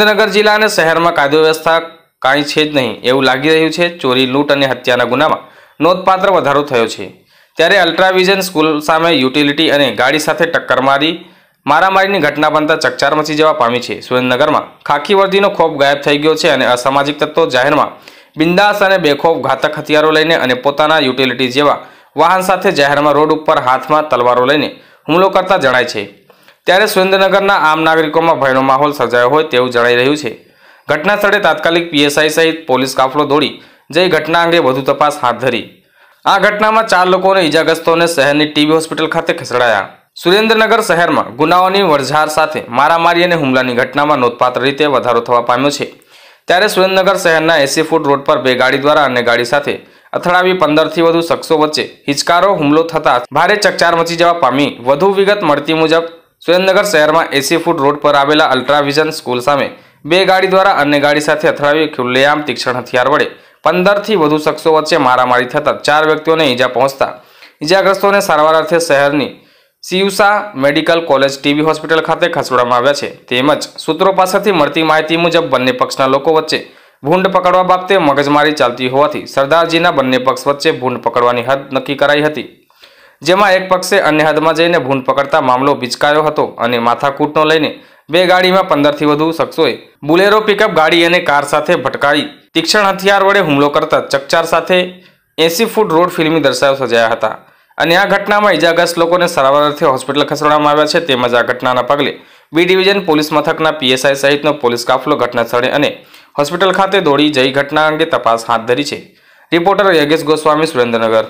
સુરેન્દ્રનગર જિલ્લા અને શહેરમાં કાયદો વ્યવસ્થા કાંઈ છે જ નહીં એવું લાગી રહ્યું છે ચોરી લૂંટ અને હત્યાના ગુનામાં નોંધપાત્ર વધારો થયો છે ત્યારે અલ્ટ્રાવિઝન સ્કૂલ સામે યુટિલિટી અને ગાડી સાથે ટક્કર મારી મારામારીની ઘટના બનતા ચકચાર મચી જવા પામી છે સુરેન્દ્રનગરમાં ખાખી વર્દીનો ખોફ ગાયબ થઈ ગયો છે અને અસામાજિક તત્વો જાહેરમાં બિંદાસ અને બેખોફ ઘાતક હથિયારો લઈને અને પોતાના યુટિલિટી જેવા વાહન સાથે જાહેરમાં રોડ ઉપર હાથમાં તલવારો લઈને હુમલો કરતા જણાય છે ત્યારે સુરેન્દ્રનગરના આમ નાગરિકોમાં ભયનો માહોલ સર્જાયો હોય તેવું જણાઈ રહ્યું છે ઘટના સ્થળે તાત્કાલિક પીએસઆઈ સહિત પોલીસ કાફલો દોડી જઈ ઘટના અંગે વધુ તપાસ હાથ ધરી આ ઘટનામાં ચાર લોકોને ઇજાગ્રસ્તોને શહેરની ટીબી હોસ્પિટલ ખાતે ખસેડાયા સુરેન્દ્રનગર શહેરમાં ગુનાઓની વરઝાર સાથે મારામારી અને હુમલાની ઘટનામાં નોંધપાત્ર રીતે વધારો થવા પામ્યો છે ત્યારે સુરેન્દ્રનગર શહેરના એસી ફૂટ રોડ પર બે ગાડી દ્વારા અને ગાડી સાથે અથડાવી પંદરથી વધુ શખ્સો વચ્ચે હિચકારો હુમલો થતાં ભારે ચકચાર મચી જવા પામી વધુ વિગત મળતી મુજબ સુરેન્દ્રનગર શહેરમાં એસી ફૂટ રોડ પર આવેલા અલ્ટ્રાવિઝન સ્કૂલ સામે બે ગાડી દ્વારા અન્ય ગાડી સાથે અથડાવી ખુલ્લેઆમ તીક્ષણ હથિયાર વડે પંદરથી વધુ શખ્સો વચ્ચે મારામારી થતાં ચાર વ્યક્તિઓને ઈજા પહોંચતા ઈજાગ્રસ્તોને સારવાર અર્થે શહેરની સિયુસા મેડિકલ કોલેજ ટીબી હોસ્પિટલ ખાતે ખસેડવામાં આવ્યા છે તેમજ સૂત્રો પાસેથી મળતી માહિતી મુજબ બંને પક્ષના લોકો વચ્ચે ભૂંડ પકડવા બાબતે મગજમારી ચાલતી હોવાથી સરદારજીના બંને પક્ષ વચ્ચે ભૂંડ પકડવાની હદ નક્કી કરાઈ હતી જેમાં એક પક્ષે અન્ય હદમાં જઈને ભૂંડ પકડતા મામલો પિચકાયો હતો અને માથાકૂટનો લઈને બે ગાડીમાં પંદરથી વધુ શખ્સોએ બુલેરો પિકઅપ ગાડી અને કાર સાથે ભટકાવી તીક્ષણ હથિયાર વડે હુમલો કરતા ચકચાર સાથે એસી ફૂટ રોડ ફિલ્મી દર્શાવ સજાયા હતા અને આ ઘટનામાં ઇજાગ્રસ્ત લોકોને સારવાર અર્થે હોસ્પિટલ ખસેડવામાં આવ્યા છે તેમજ આ ઘટનાના પગલે બી ડિવિઝન પોલીસ મથકના પીએસઆઈ સહિતનો પોલીસ કાફલો ઘટનાસ્થળે અને હોસ્પિટલ ખાતે દોડી જઈ ઘટના અંગે તપાસ હાથ ધરી છે રિપોર્ટર યજ્ઞેશ ગોસ્વામી સુરેન્દ્રનગર